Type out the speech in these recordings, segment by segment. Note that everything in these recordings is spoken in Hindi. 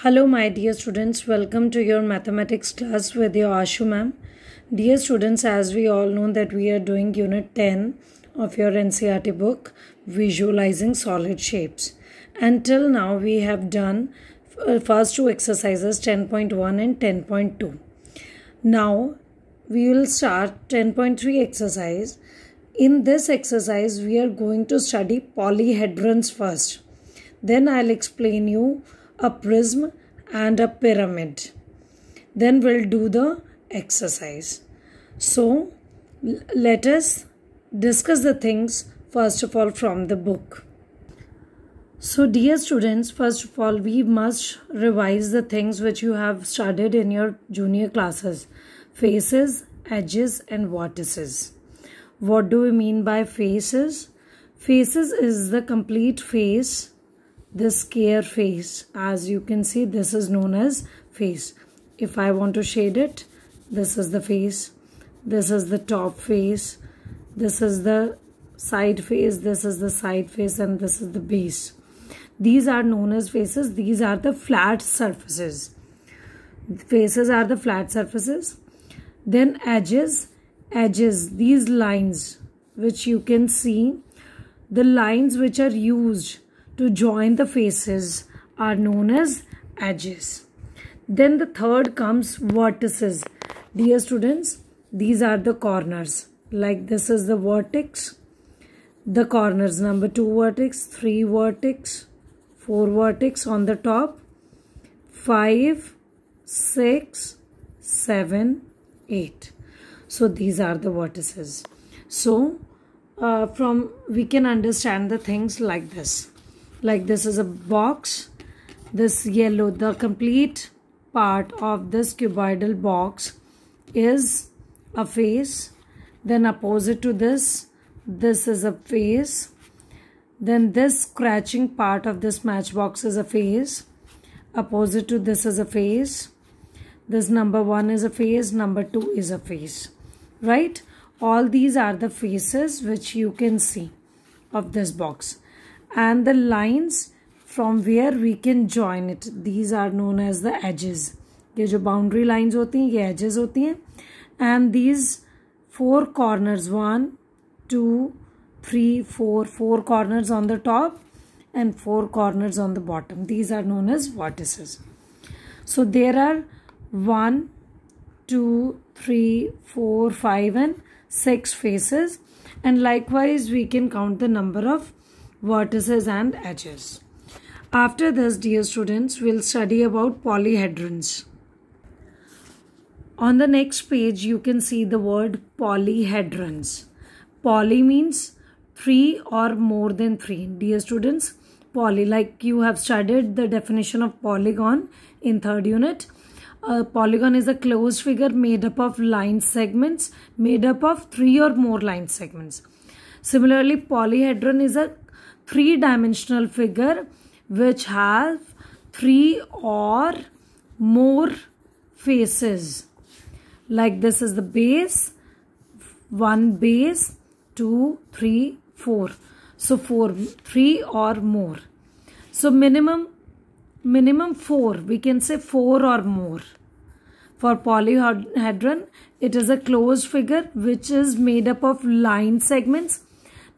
Hello my dear students, welcome to your mathematics class with your Ashu ma'am. Dear students, as we all know that we are doing unit 10 of your NCRT book, Visualizing Solid Shapes. Until now we have done uh, first two exercises 10.1 and 10.2. Now we will start 10.3 exercise. In this exercise we are going to study polyhedrons first. Then I'll explain you a prism and a pyramid. Then we'll do the exercise. So let us discuss the things first of all from the book. So dear students, first of all, we must revise the things which you have studied in your junior classes. Faces, edges and vertices. What do we mean by faces? Faces is the complete face this care face as you can see this is known as face if I want to shade it this is the face this is the top face this is the side face this is the side face and this is the base these are known as faces these are the flat surfaces faces are the flat surfaces then edges edges these lines which you can see the lines which are used to join the faces are known as edges. Then the third comes vertices. Dear students, these are the corners. Like this is the vertex, the corners number 2 vertex, 3 vertex, 4 vertex on the top, 5, 6, 7, 8. So these are the vertices. So uh, from we can understand the things like this like this is a box this yellow the complete part of this cuboidal box is a face then opposite to this this is a face then this scratching part of this matchbox is a face opposite to this is a face this number one is a face number two is a face right all these are the faces which you can see of this box and the lines from where we can join it these are known as the edges ये जो boundary lines होती हैं ये edges होती हैं and these four corners one two three four four corners on the top and four corners on the bottom these are known as vortices so there are one two three four five and six faces and likewise we can count the number of vertices and edges. After this, dear students, we'll study about polyhedrons. On the next page, you can see the word polyhedrons. Poly means three or more than three. Dear students, poly, like you have studied the definition of polygon in third unit. A uh, polygon is a closed figure made up of line segments, made up of three or more line segments. Similarly, polyhedron is a three dimensional figure which have three or more faces like this is the base one base two three four so four three or more so minimum minimum four we can say four or more for polyhedron it is a closed figure which is made up of line segments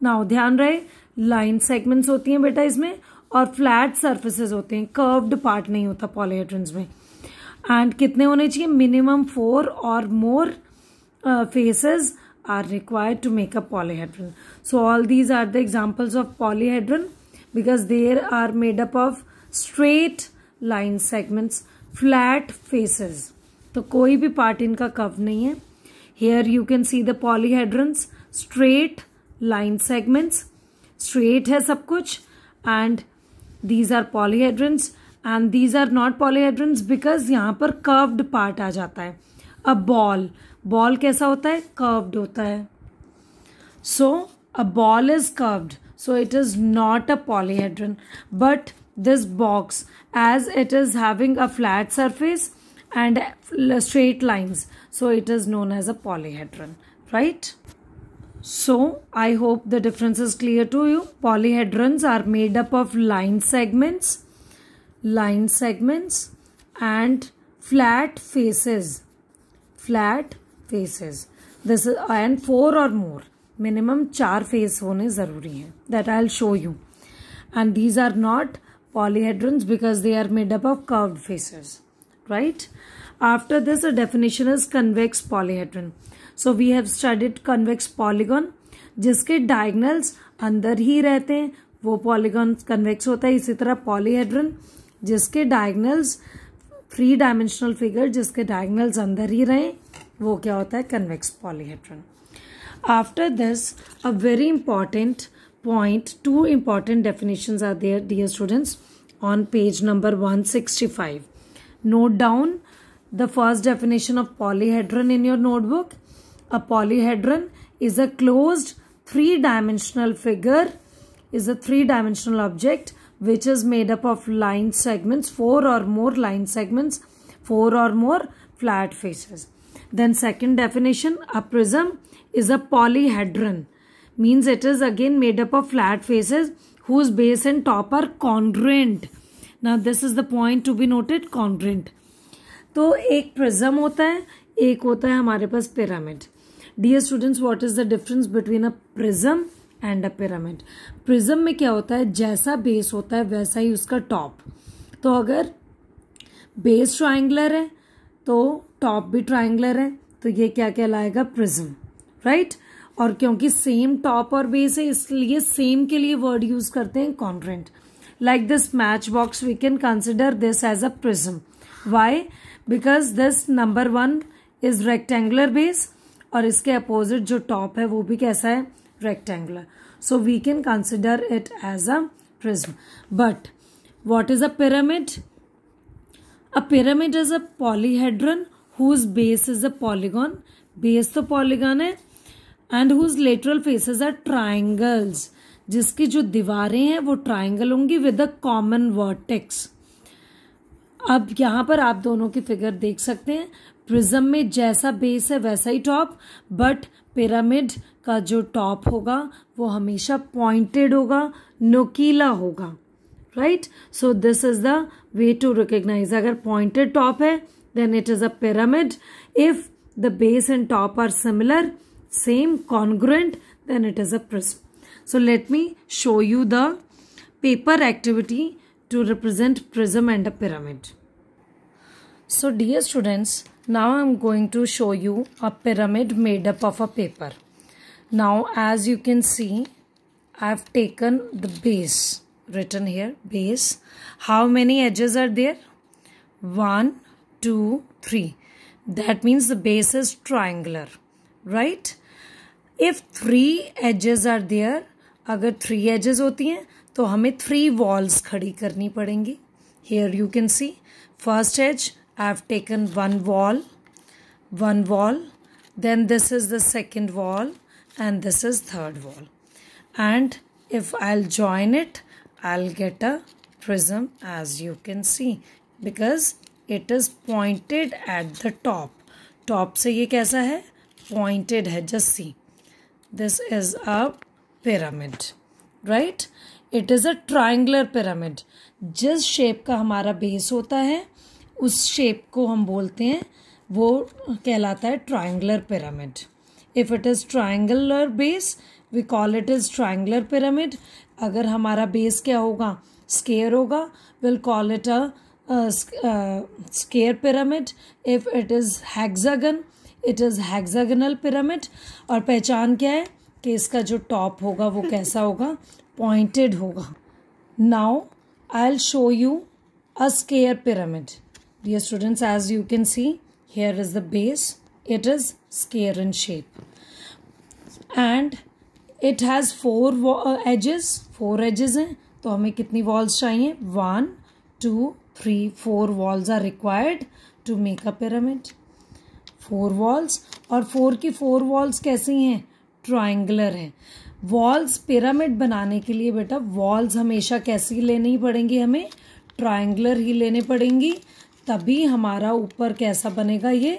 now dhyan rahe line segments होती हैं बेटा इसमें और फ्लैट सर्फेसेज होते हैं कर्व्ड पार्ट नहीं होता पॉलीहेड्रन्स में एंड कितने होने चाहिए मिनिमम फोर और more faces are required to make a polyhedron so all these are the examples of polyhedron because there are made up of straight line segments flat faces तो कोई भी पार्ट इनका कर्व नहीं है here you can see the polyhedrons straight line segments straight है सब कुछ and these are polyhedrons and these are not polyhedrons because यहाँ पर कर्व्ड पार्ट आ जाता है अ बॉल बॉल कैसा होता है कर्व्ड होता है so a ball is curved so it is not a polyhedron but this box as it is having a flat surface and straight lines so it is known as a polyhedron right So, I hope the difference is clear to you. Polyhedrons are made up of line segments, line segments and flat faces, flat faces. This is, and four or more. Minimum char face होने ज़रूरी That I'll show you. And these are not polyhedrons because they are made up of curved faces. Right? After this, the definition is convex polyhedron. So we have studied convex polygon जिसके डायगनल्स अंदर ही रहते हैं वो पॉलीगॉन कन्वेक्स होता है इसी तरह पॉलीहेड्रन जिसके डायगनल्स थ्री डायमेंशनल फिगर जिसके डायगनल्स अंदर ही रहे वो क्या होता है convex polyhedron after this a very important point two important definition are there dear students number one sixty five note down the first definition of polyhedron in your notebook A polyhedron is a closed three-dimensional figure, is a three-dimensional object which is made up of line segments, four or more line segments, four or more flat faces. Then second definition, a prism is a polyhedron. Means it is again made up of flat faces whose base and top are congruent. Now this is the point to be noted, congruent. तो एक प्रिज्म होता है एक होता है हमारे पास pyramid dear students what is the difference between a prism and a pyramid prism में क्या होता है जैसा बेस होता है वैसा ही उसका टॉप तो अगर बेस ट्राइंगुलर है तो टॉप भी ट्राइंगुलर है तो ये क्या कहलाएगा प्रिज्म राइट और क्योंकि सेम टॉप और बेस है इसलिए सेम के लिए वर्ड यूज करते हैं congruent this matchbox we can consider this as a prism why because this number one is rectangular base और इसके अपोजिट जो टॉप है वो भी कैसा है rectangular so we can consider it as a prism but what is a pyramid a pyramid is a polyhedron whose base is a polygon base तो पॉलीगॉन है and whose lateral faces are triangles जिसकी जो दीवारें हैं वो ट्राइंगल होंगी विद अ कॉमन वर्टिक्स अब यहां पर आप दोनों की फिगर देख सकते हैं प्रिज्म में जैसा बेस है वैसा ही टॉप बट पिरामिड का जो टॉप होगा वो हमेशा पॉइंटेड होगा नोकीला होगा right so this is the way to recognise अगर पॉइंटेड टॉप है then it is a pyramid if the base and top are similar same congruent then it is a prism so let me show you the paper activity to represent prism and a pyramid so dear students Now I'm going to show you a pyramid made up of a paper. Now as you can see, I've taken the base written here, base. How many edges are there? One, two, three. That means the base is triangular, right? If three edges are there, अगर three edges होती हैं तो हमें three walls खड़ी करनी पड़ेंगी. Here you can see, first edge, I have taken one wall one wall then this is the second wall and this is third wall and if I'll join it I'll get a prism as you can see because it is pointed at the top top से ये कैसा है pointed है just see this is a pyramid right it is a triangular pyramid जिस shape का हमारा base होता है उस शेप को हम बोलते हैं वो कहलाता है triangular pyramid if it is triangular base we call it is triangular pyramid अगर हमारा बेस क्या होगा स्केयर होगा will call it a square pyramid if it is hexagon it is hexagonal pyramid और पहचान क्या है कि इसका जो टॉप होगा वो कैसा होगा पॉइंटेड होगा now I'll show you a square pyramid Dear students, as you can see, here is the base. It is square in shape. And it has four edges. Four edges hain to hame kitni walls chahiye One, two, three, four walls are required to make a pyramid. Four walls. aur four ki four walls kaisi hain triangular hain walls pyramid बनाने के लिए बेटा वॉल्स हमेशा कैसी लेनी पड़ेंगी हमें ट्रायंगलर ही लेने पड़ेंगी तभी हमारा ऊपर कैसा बनेगा ये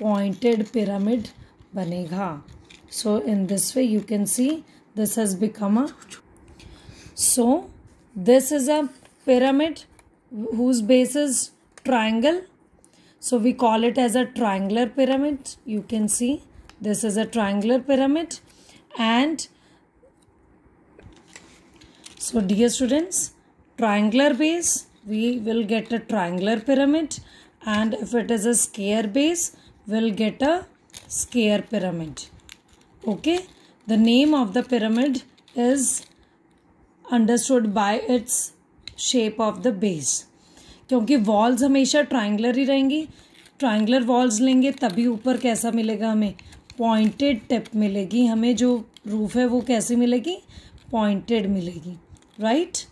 पॉइंटेड पिरामिड बनेगा so in this way you can see this has become a so this is a pyramid whose base is triangle so we call it as a triangular pyramid you can see this is a triangular pyramid and so dear students triangular base we will get a triangular pyramid and if it is a square base we'll get a square pyramid okay the name of the pyramid is understood by its shape of the base kyunki walls hamesha triangular hi rahengi triangular walls lenge tabhi upar kaisa milega hame pointed tip milegi hame jo roof hai wo kaise milegi pointed milegi right?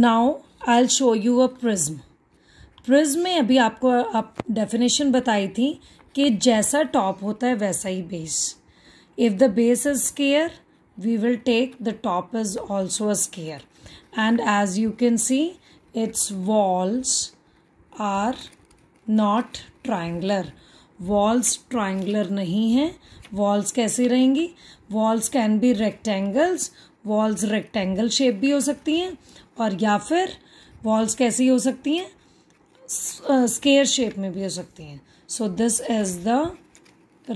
Now I show you a prism prism में अभी आपको आप डेफिनेशन बताई थी कि जैसा टॉप होता है वैसा ही base if the base is square we will take the top is also a square and as you can see its walls are not triangular walls triangular नहीं है वॉल्स कैसी रहेंगी walls can be rectangles walls rectangle shape भी हो सकती हैं और या फिर वॉल्स कैसी हो सकती हैं स्केयर शेप uh, में भी हो सकती हैं so this is the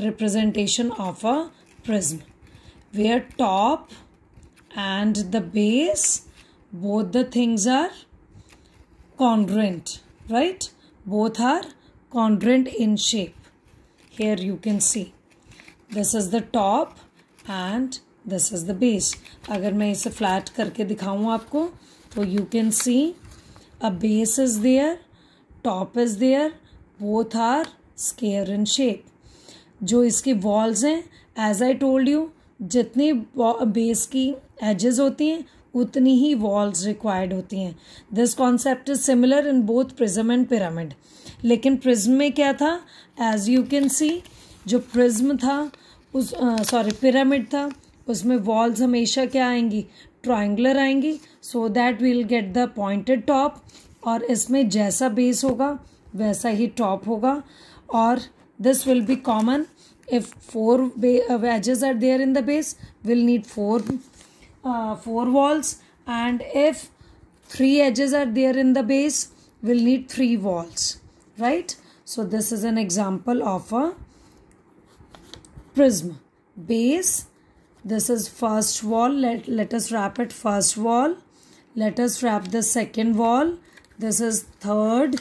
representation of a prism where top and the base both the things are congruent right both are congruent in shape here you can see this is the top and this is the base अगर मैं इसे फ्लैट करके दिखाऊँ आपको तो you can see a base is there top is there both are square in shape जो इसकी वॉल्स हैं एज आई टोल्ड यू जितनी बेस की edges होती हैं उतनी ही वॉल्स रिक्वायर्ड होती हैं this concept is similar in both prism and pyramid लेकिन प्रिज्म में क्या था एज यू कैन सी जो प्रिज्म था उस सॉरी uh, पिरामिड था उसमें वॉल्स हमेशा क्या आएंगी ट्राइंगर आएंगी so that will get the pointed top और इसमें जैसा बेस होगा वैसा ही टॉप होगा और this will be common if four edges are there in the base will need four four walls and if three edges are there in the base will need three walls right so this is an example of a prism base this is first wall let, let us wrap it first wall let us wrap the second wall this is third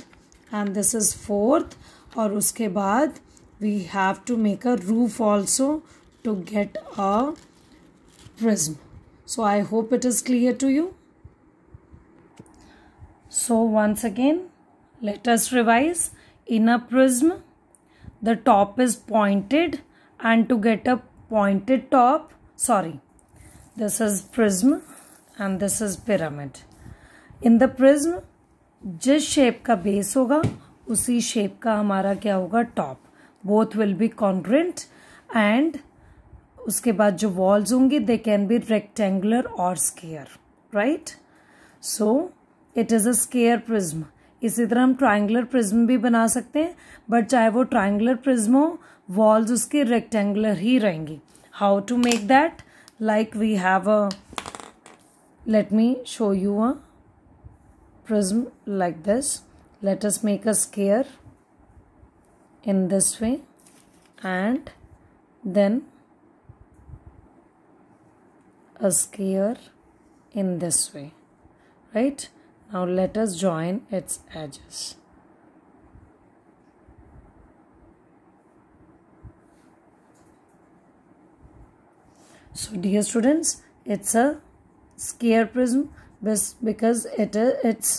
and this is fourth Or, uske baad we have to make a roof also to get a prism so i hope it is clear to you so once again let us revise in a prism the top is pointed and to get a pointed top sorry this is prism and this is pyramid in the prism जिस शेप का बेस होगा उसी शेप का हमारा क्या होगा top both will be congruent and उसके बाद जो वॉल्स होंगे दे कैन बी रेक्टेंगुलर और square right so it is a square prism इसी तरह हम ट्राइंगुलर प्रिज्म भी बना सकते हैं बट चाहे वो ट्राइंगुलर प्रिज्म हो वॉल्स उसके रेक्टेंगुलर ही रहेंगी how to make that like we have a let me show you a prism like this let us make a square in this way and then a square in this way right now let us join its edges so dear students it's a square prism because it its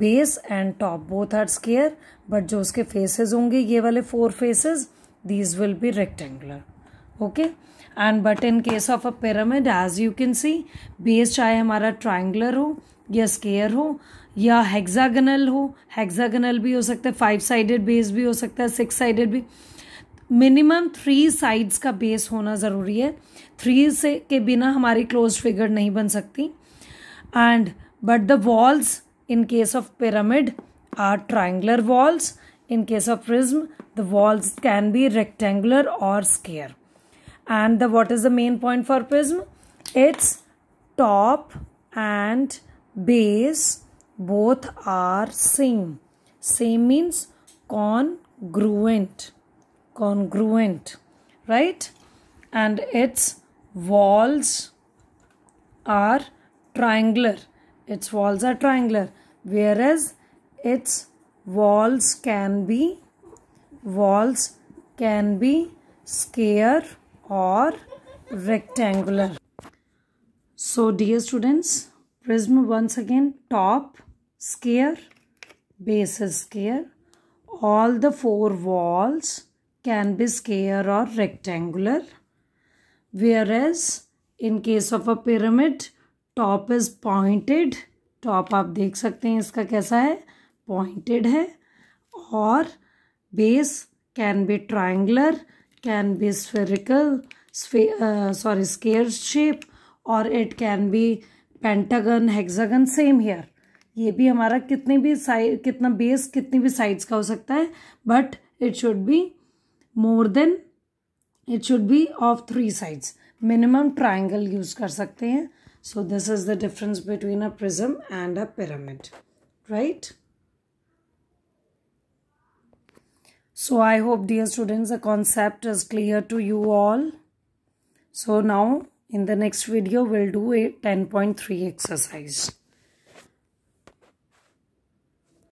base and top both are square but जो उसके फेसेस होंगे ये वाले four faces these will be rectangular okay and but in case of a pyramid as you can see base चाहे हमारा ट्राइंगुलर हो या स्केयर हो या हेक्सागनल हो हेक्सागनल भी हो सकता है फाइव साइडेड बेस भी हो सकता है सिक्स साइडेड भी मिनिमम थ्री साइड्स का बेस होना ज़रूरी है थ्री से के बिना हमारी क्लोज फिगर नहीं बन सकती and but the walls in case of pyramid are triangular walls in case of prism the walls can be rectangular और square and the what is the main point for prism its top and base both are same same means congruent congruent right and its walls are triangular its walls are triangular whereas its walls can be walls can be square or rectangular so dear students prism once again top square base is square all the four walls can be square or rectangular whereas in case of a pyramid top is pointed top aap dekh sakte hain iska kaisa hai pointed hai or base can be triangular can be spherical sorry square shape or it can be pentagon hexagon same here ये भी हमारा कितने भी साइड कितना बेस कितनी भी साइड्स का हो सकता है but it should be more than it should be of three sides minimum triangle use kar sakte so this is the difference between a prism and a pyramid right so i hope dear students the concept is clear to you all so now in the next video we'll do a 10.3 exercise